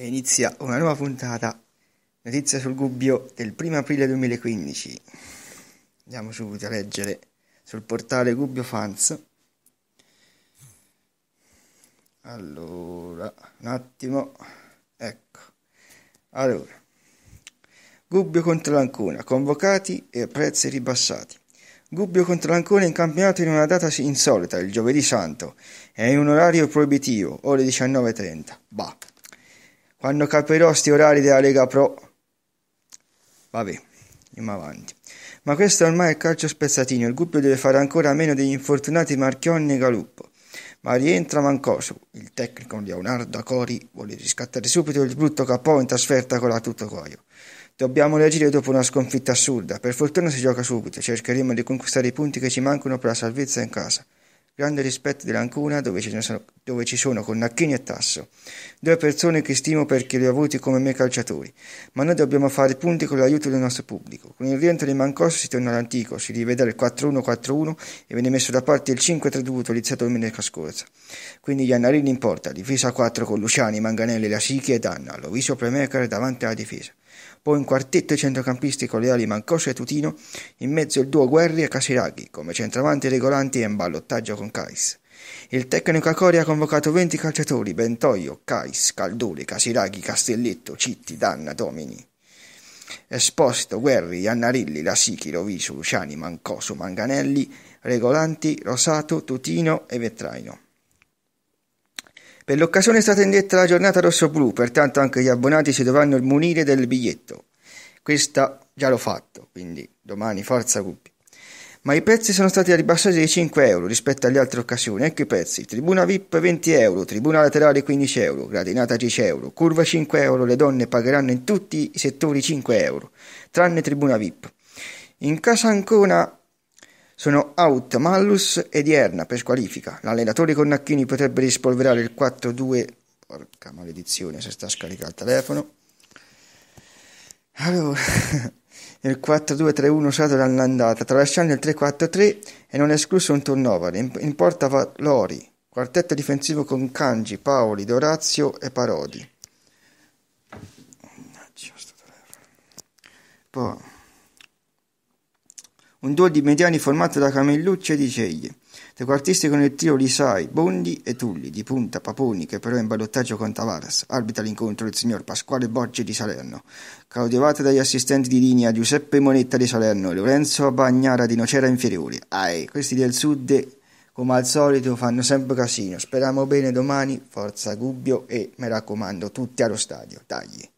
e inizia una nuova puntata Notizia sul Gubbio del 1 aprile 2015. Andiamo subito a leggere sul portale Gubbio Fans. Allora, un attimo, ecco. Allora, Gubbio contro l'Ancona, convocati e prezzi ribassati. Gubbio contro l'Ancona in campionato in una data insolita, il giovedì santo, e in un orario proibitivo, ore 19.30. Bah. Quando capirò sti orari della Lega Pro... Vabbè, andiamo avanti. Ma questo ormai è calcio spezzatino, il gruppo deve fare ancora meno degli infortunati Marchionne e Galuppo. Ma rientra Mancoso, il tecnico Leonardo Cori vuole riscattare subito il brutto capo in trasferta con la tutto cuoio. Dobbiamo reagire dopo una sconfitta assurda, per fortuna si gioca subito, cercheremo di conquistare i punti che ci mancano per la salvezza in casa. Grande rispetto di Lancuna, dove ce ne sono dove ci sono con Nacchini e Tasso, due persone che stimo perché li ho avuti come me calciatori, ma noi dobbiamo fare punti con l'aiuto del nostro pubblico. Con il rientro di Mancos si torna all'antico, si rivede il 4-1-4-1 e viene messo da parte il 5-3 2 utilizzato domenica scorsa. Quindi Iannarini in porta, difesa a 4 con Luciani, Manganelli, Lasichi e Danna, Loviso Playmaker davanti alla difesa. Poi un quartetto di centrocampisti con le ali Mancosso e Tutino, in mezzo il duo Guerri e Casiraghi, come centravanti regolanti e in ballottaggio con Cais. Il tecnico Acori ha convocato 20 calciatori, Bentoio, Cais, Calduri, Casiraghi, Castelletto, Citti, Danna, Domini. Esposito, Guerri, Annarilli, Lasichi, Roviso, Luciani, Mancoso, Manganelli, Regolanti, Rosato, Tutino e Vetraino. Per l'occasione è stata indetta la giornata rosso-blu, pertanto anche gli abbonati si dovranno munire del biglietto. Questa già l'ho fatto, quindi domani forza Cuppi ma i prezzi sono stati ribassati di 5 euro rispetto alle altre occasioni. Ecco i prezzi: tribuna VIP 20 euro, tribuna laterale 15 euro, gradinata 10 euro, curva 5 euro. Le donne pagheranno in tutti i settori 5 euro, tranne tribuna VIP. In casa Ancona sono out Mallus e Dierna per squalifica. L'allenatore con Nacchini potrebbe rispolverare il 4-2. Porca maledizione, se sta scaricando il telefono. Allora. nel 4-2-3-1 usato dall'andata, tralasciando il 3-4-3 e non è escluso un turnover. In, porta Valori, quartetto difensivo con Kanji, Paoli, Dorazio e Parodi. Poi, un duo di mediani formato da Camellucci e Di Ceglie. Trequartisti con il trio Lisai, Bondi e Tulli, di punta Paponi che però è in ballottaggio con Tavares. Arbitra l'incontro il signor Pasquale Borgi di Salerno. Caudevate dagli assistenti di linea Giuseppe Monetta di Salerno e Lorenzo Bagnara di Nocera Inferiore. Ae, questi del sud come al solito fanno sempre casino. Speriamo bene domani, forza Gubbio e mi raccomando tutti allo stadio. Tagli.